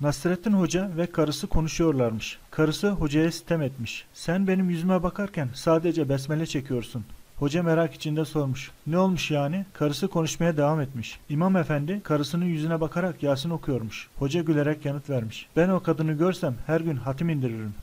Nasrettin Hoca ve karısı konuşuyorlarmış. Karısı hocaya sitem etmiş. Sen benim yüzüme bakarken sadece besmele çekiyorsun. Hoca merak içinde sormuş. Ne olmuş yani? Karısı konuşmaya devam etmiş. İmam efendi karısının yüzüne bakarak Yasin okuyormuş. Hoca gülerek yanıt vermiş. Ben o kadını görsem her gün hatim indiririm.